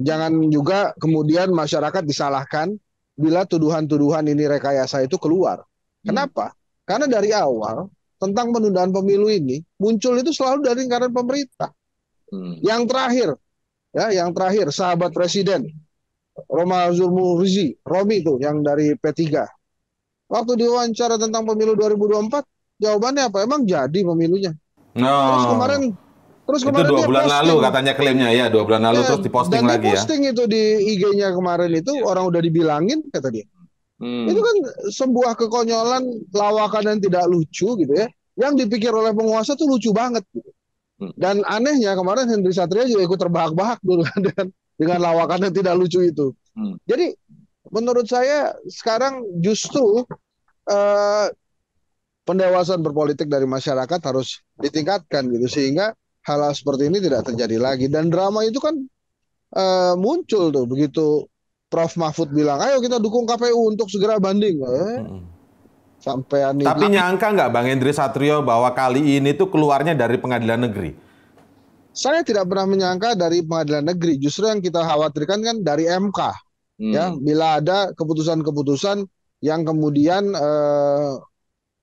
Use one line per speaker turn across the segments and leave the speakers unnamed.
jangan juga kemudian masyarakat disalahkan bila tuduhan-tuduhan ini rekayasa itu keluar. Hmm. Kenapa? Karena dari awal tentang penundaan pemilu ini muncul itu selalu dari lingkaran pemerintah. Hmm. Yang terakhir, ya, yang terakhir sahabat presiden Roma Zulmuzi, Romi itu yang dari P3. Waktu diwawancara tentang pemilu 2024, jawabannya apa? Emang jadi pemilunya? No. Nah. Terus kemarin Terus kemarin itu dua bulan posting. lalu katanya klaimnya ya, dua bulan lalu ya, terus diposting dan lagi diposting ya. posting itu di IG-nya kemarin itu iya. orang udah dibilangin kata dia. Hmm. Itu kan sebuah kekonyolan lawakan yang tidak lucu gitu ya. Yang dipikir oleh penguasa tuh lucu banget gitu. Hmm. Dan anehnya kemarin Hendri Satria juga ikut terbahak-bahak dulu kan dengan, dengan lawakan yang tidak lucu itu. Hmm. Jadi menurut saya sekarang justru uh, pendewasan berpolitik dari masyarakat harus ditingkatkan gitu sehingga hal-hal seperti ini tidak terjadi lagi dan drama itu kan e, muncul tuh begitu Prof Mahfud bilang ayo kita dukung KPU untuk segera banding eh, sampai ini tapi nyangka nggak Bang Hendri Satrio bahwa kali ini tuh keluarnya dari pengadilan negeri saya tidak pernah menyangka dari pengadilan negeri justru yang kita khawatirkan kan dari MK ya. hmm. ya bila ada keputusan-keputusan yang kemudian eh,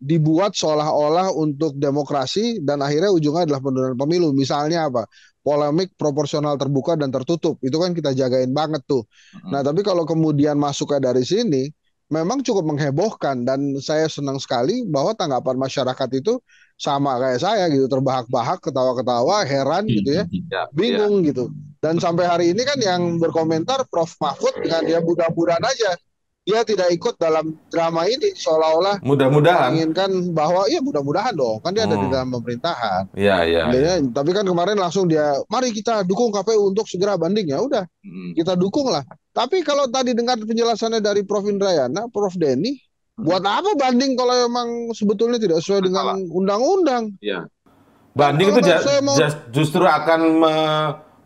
dibuat seolah-olah untuk demokrasi dan akhirnya ujungnya adalah penundaan pemilu. Misalnya apa? Polemik proporsional terbuka dan tertutup. Itu kan kita jagain banget tuh. Hmm. Nah, tapi kalau kemudian masuknya dari sini memang cukup menghebohkan dan saya senang sekali bahwa tanggapan masyarakat itu sama kayak saya gitu terbahak-bahak ketawa-ketawa heran gitu ya iya. bingung iya. gitu dan sampai hari ini kan yang berkomentar Prof Mahfud dengan dia budak-budak aja dia tidak ikut dalam drama ini seolah-olah mudah-mudahan menginginkan bahwa ya mudah-mudahan dong kan dia hmm. ada di hmm. dalam pemerintahan. Iya iya. Ya. Tapi kan kemarin langsung dia mari kita dukung KPU untuk segera banding ya udah hmm. kita dukung lah. Tapi kalau tadi dengar penjelasannya dari Prof Indrayana, Prof Denny, hmm. buat apa banding kalau emang sebetulnya tidak sesuai dengan undang-undang? Iya. banding Banding itu just, mau... justru akan me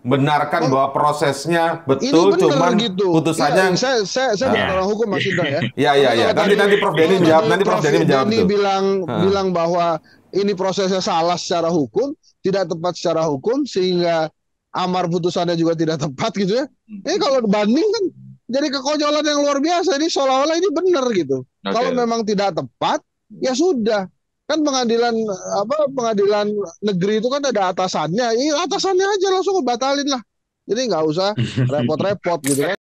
benarkan oh. bahwa prosesnya betul, ini cuman gitu. putusannya ya, saya saya saya nah. orang hukum Mas Indra ya. Iya iya iya. Nanti nanti Prof Denny menjawab, nanti Prof Denny menjawab Denny bilang ha. bilang bahwa ini prosesnya salah secara hukum, tidak tepat secara hukum sehingga amar putusannya juga tidak tepat gitu ya. Ini kalau banding kan jadi kekonyolan yang luar biasa ini seolah-olah ini benar gitu. Okay. Kalau memang tidak tepat ya sudah kan pengadilan apa pengadilan negeri itu kan ada atasannya ini iya, atasannya aja langsung batalin lah jadi nggak usah repot-repot gitu kan